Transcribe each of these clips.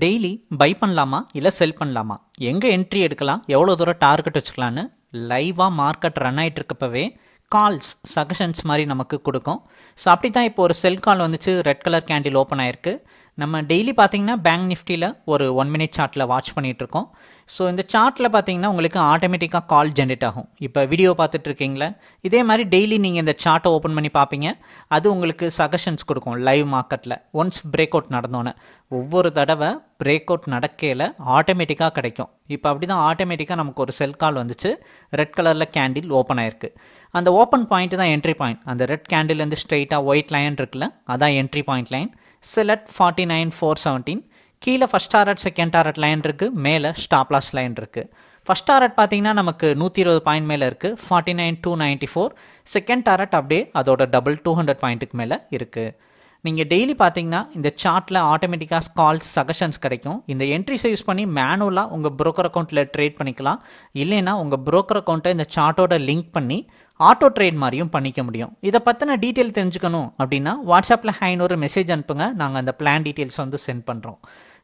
daily by பண்ணலாமா இல்லை செல் பண்ணலாமா எங்கே என்ட்ரி எடுக்கலாம் எவ்வளோ தூரம் டார்கெட் வச்சுக்கலான்னு லைவாக மார்க்கெட் ரன் ஆகிட்டு இருக்கப்பவே கால்ஸ் சஜஷன்ஸ் மாதிரி நமக்கு கொடுக்கும் ஸோ அப்படி தான் இப்போ ஒரு செல் கால் வந்துச்சு ரெட் கலர் கேண்டில் ஓப்பன் ஆயிருக்கு நம்ம டெய்லி பார்த்தீங்கன்னா பேங்க் நிஃப்டியில் ஒரு ஒன் மினிட் சார்ட்டில் வாட்ச் பண்ணிகிட்ருக்கோம் ஸோ இந்த சார்ட்டில் பார்த்தீங்கன்னா உங்களுக்கு ஆட்டோமேட்டிக்காக கால் ஜென்ரேட் ஆகும் இப்போ வீடியோ பார்த்துட்டு இதே மாதிரி டெய்லி நீங்கள் இந்த சார்ட்டை ஓப்பன் பண்ணி பார்ப்பீங்க அது உங்களுக்கு சஜஷன்ஸ் கொடுக்கும் லைவ் மார்க்கெட்டில் ஒன்ஸ் பிரேக் அவுட் நடந்தோன்னே ஒவ்வொரு தடவை பிரேக் அவுட் நடக்கையில் ஆட்டோமேட்டிக்காக கிடைக்கும் இப்போ அப்படி தான் ஆட்டோமேட்டிக்காக நமக்கு ஒரு செல் கால் வந்துச்சு ரெட் கலரில் கேண்டில் ஓப்பன் ஆயிருக்கு அந்த ஓப்பன் பாயிண்ட்டு தான் என்ட்ரி பாயிண்ட் அந்த ரெட் வந்து ஸ்ட்ரெயிட்டாக ஒயிட் லைன் இருக்குல்ல அதான் entry point line select forty nine four seventeen கீழே first target second target line இருக்குது மேலே ஸ்டாப்லாஸ் லைன் இருக்குது ஃபஸ்ட் டாரட் பார்த்தீங்கன்னா நமக்கு நூற்றி இருபது பாயிண்ட் மேலே இருக்குது forty nine two ninety four second target அப்படியே அதோட டபுள் டூ ஹண்ட்ரட் பாயிண்ட்டுக்கு மேலே இருக்குது நீங்கள் டெய்லி பார்த்தீங்கன்னா இந்த சார்ட்டில் ஆட்டோமேட்டிக்காக கால்ஸ் சகஷன்ஸ் கிடைக்கும் இந்த என்ட்ரிஸை யூஸ் பண்ணி மேனுவலாக உங்கள் ப்ரோக்கர் அக்கௌண்ட்டில் ட்ரேட் பண்ணிக்கலாம் இல்லைன்னா உங்கள் ப்ரோக்கர் அக்கௌண்ட்டை இந்த சார்ட்டோட லிங்க் பண்ணி ஆட்டோ ட்ரேட் மாதிரியும் பண்ணிக்க முடியும் இதை பற்றின டீட்டெயில் தெரிஞ்சுக்கணும் அப்படின்னா வாட்ஸ்அப்பில் ஹைன் ஒரு மெசேஜ் அனுப்புங்க நாங்கள் அந்த பிளான் டீட்டெயில்ஸ் வந்து சென்ட் பண்ணுறோம்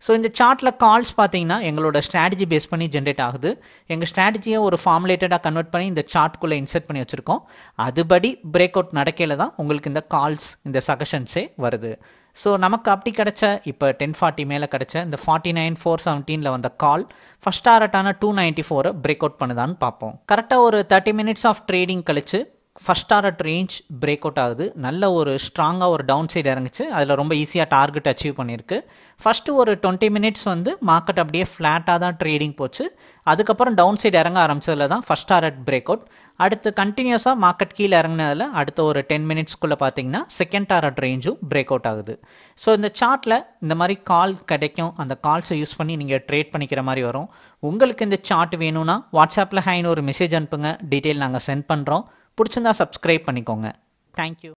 ஸோ இந்த சார்ட்டில் கால்ஸ் பார்த்தீங்கன்னா எங்களோட ஸ்ட்ராட்டஜி பேஸ் பண்ணி ஜென்ரேட் ஆகுது எங்கள் ஸ்ட்ராட்டஜியை ஒரு ஃபார்முலேட்டடாக கன்வெர்ட் பண்ணி இந்த சார்ட்குள்ளே இன்செர்ட் பண்ணி வச்சுருக்கோம் அதுபடி பிரேக் அவுட் நடக்கையில் தான் உங்களுக்கு இந்த கால்ஸ் இந்த சகஷன்ஸே வருது ஸோ நமக்கு அப்படி கிடச்ச இப்போ டென் ஃபார்ட்டி மேலே கிடச்ச இந்த ஃபார்ட்டி நைன் ஃபோர் செவன்டீனில் வந்த கால் ஃபஸ்ட் ஆரட்டான டூ நைன்ட்டி ஃபோரை பிரேக் அவுட் பண்ணுதான்னு பார்ப்போம் கரெக்டாக ஒரு தேர்ட்டி மினிட்ஸ் ஆஃப் ட்ரேடிங் கழிச்சு first order range break out ஆகுது நல்ல ஒரு ஸ்ட்ராங்காக ஒரு டவுன் சைடு இறங்குச்சு அதில் ரொம்ப ஈஸியாக டார்கெட் அச்சீவ் பண்ணியிருக்கு ஃபஸ்ட்டு ஒரு டுவெண்ட்டி மினிட்ஸ் வந்து மார்க்கெட் அப்படியே ஃப்ளாட்டாக தான் ட்ரேடிங் போச்சு அதுக்கப்புறம் டவுன் சைடு இறங்க ஆரம்பிச்சதில் தான் ஃபஸ்ட் ஆர்டர் பிரேக் அவுட் அடுத்து கண்டினியூஸாக மார்க்கெட் கீழே இறங்கினதில் அடுத்த ஒரு டென் மினிட்ஸ்க்குள்ளே பார்த்தீங்கன்னா செகண்ட் ஆர்டர் ரேஞ்சும் பிரேக் அவுட் ஆகுது ஸோ இந்த சார்ட்டில் இந்த மாதிரி கால் கிடைக்கும் அந்த கால்ஸை யூஸ் பண்ணி நீங்கள் ட்ரேட் பண்ணிக்கிற மாதிரி வரும் உங்களுக்கு இந்த சார்ட் வேணும்னா வாட்ஸ்அப்பில் ஹைன்னு ஒரு மெசேஜ் அனுப்புங்க டீட்டெயில் நாங்கள் சென்ட் பண்ணுறோம் பிடிச்சிருந்தா சப்ஸ்கிரைப் பண்ணிக்கோங்க தேங்க்யூ